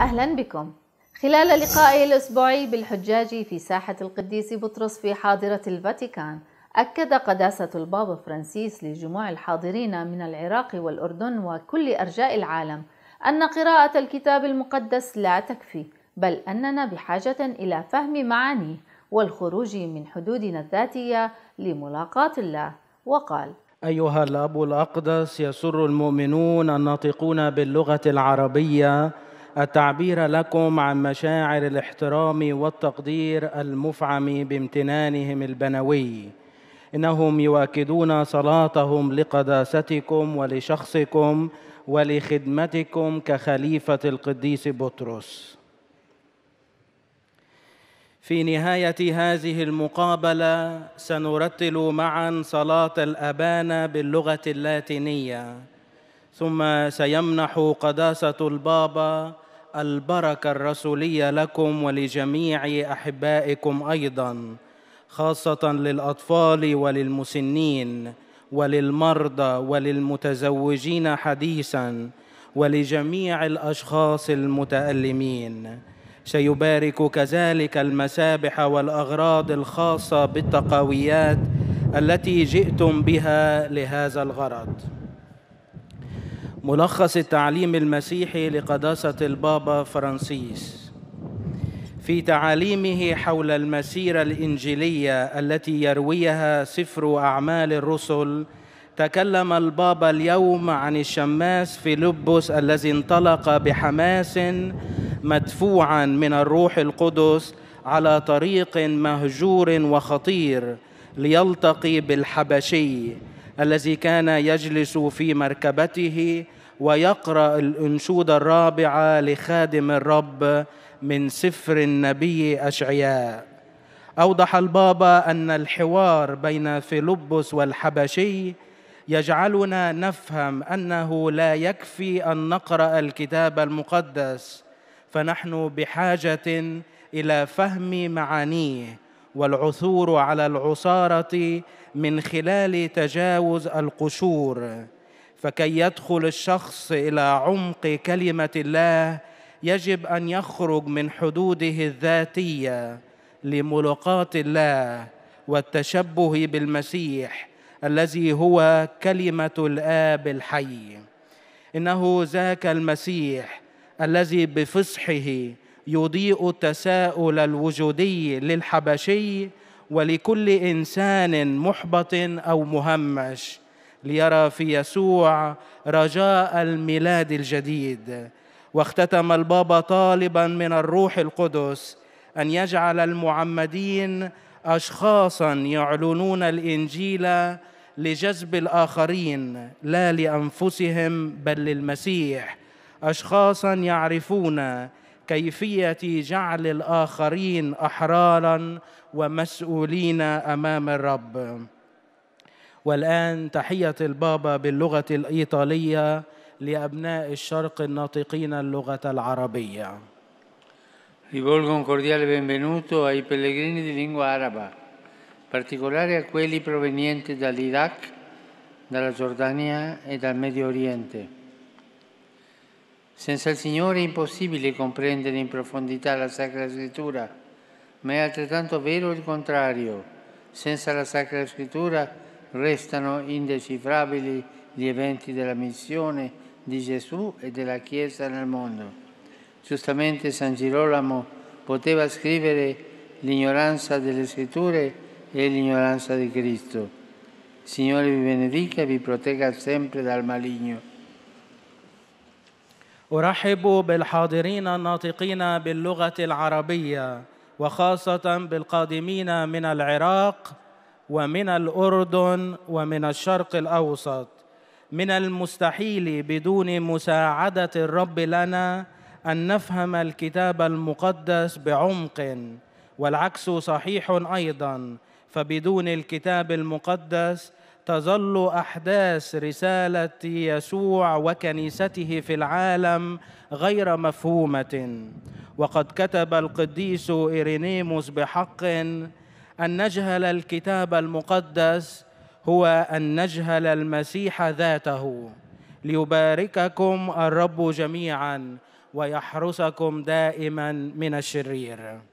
أهلا بكم خلال لقائه الأسبوعي بالحجاج في ساحة القديس بطرس في حاضرة الفاتيكان أكد قداسة البابا فرانسيس لجموع الحاضرين من العراق والأردن وكل أرجاء العالم أن قراءة الكتاب المقدس لا تكفي بل أننا بحاجة إلى فهم معانيه والخروج من حدودنا الذاتية لملاقاة الله وقال أيها الأب الأقدس يسر المؤمنون الناطقون باللغة العربية التعبير لكم عن مشاعر الاحترام والتقدير المفعم بامتنانهم البنوي انهم يؤكدون صلاتهم لقداستكم ولشخصكم ولخدمتكم كخليفه القديس بطرس في نهايه هذه المقابله سنرتل معا صلاه الابانه باللغه اللاتينيه ثم سيمنح قداسه البابا البركه الرسوليه لكم ولجميع احبائكم ايضا خاصه للاطفال وللمسنين وللمرضى وللمتزوجين حديثا ولجميع الاشخاص المتالمين سيبارك كذلك المسابح والاغراض الخاصه بالتقاويات التي جئتم بها لهذا الغرض ملخص التعليم المسيحي لقداسة البابا فرانسيس في تعاليمه حول المسيرة الإنجيلية التي يرويها سفر أعمال الرسل تكلم البابا اليوم عن الشماس فيلبس الذي انطلق بحماس مدفوعا من الروح القدس على طريق مهجور وخطير ليلتقي بالحبشي الذي كان يجلس في مركبته ويقرا الانشود الرابعه لخادم الرب من سفر النبي اشعياء اوضح البابا ان الحوار بين فيلبس والحبشي يجعلنا نفهم انه لا يكفي ان نقرا الكتاب المقدس فنحن بحاجه الى فهم معانيه والعثور على العصاره من خلال تجاوز القشور فكي يدخل الشخص الى عمق كلمه الله يجب ان يخرج من حدوده الذاتيه لملقات الله والتشبه بالمسيح الذي هو كلمه الاب الحي انه ذاك المسيح الذي بفصحه يضيء التساؤل الوجودي للحبشي ولكل انسان محبط او مهمش ليرى في يسوع رجاء الميلاد الجديد واختتم البابا طالبا من الروح القدس ان يجعل المعمدين اشخاصا يعلنون الانجيل لجذب الاخرين لا لانفسهم بل للمسيح اشخاصا يعرفون كيفيه جعل الاخرين احرارا ومسؤولين امام الرب والان تحيه البابا باللغه الايطاليه لابناء الشرق الناطقين اللغه العربيه Rivolgo un cordiale benvenuto ai pellegrini di lingua araba, in particolare a quelli provenienti dall'Iraq, dalla Giordania e dal Medio Oriente. Senza il Signore è impossibile comprendere in profondità la Sacra Scrittura, ma è altrettanto vero il contrario. Senza la Sacra Scrittura restano indecifrabili gli eventi della missione di Gesù e della Chiesa nel mondo. Giustamente San Girolamo poteva scrivere l'ignoranza delle scritture e l'ignoranza di Cristo. Signore vi benedica e vi protegga sempre dal maligno. ارحب بالحاضرين الناطقين باللغه العربيه وخاصه بالقادمين من العراق ومن الاردن ومن الشرق الاوسط من المستحيل بدون مساعده الرب لنا ان نفهم الكتاب المقدس بعمق والعكس صحيح ايضا فبدون الكتاب المقدس تظل احداث رساله يسوع وكنيسته في العالم غير مفهومه وقد كتب القديس إيرينيموس بحق ان نجهل الكتاب المقدس هو ان نجهل المسيح ذاته ليبارككم الرب جميعا ويحرسكم دائما من الشرير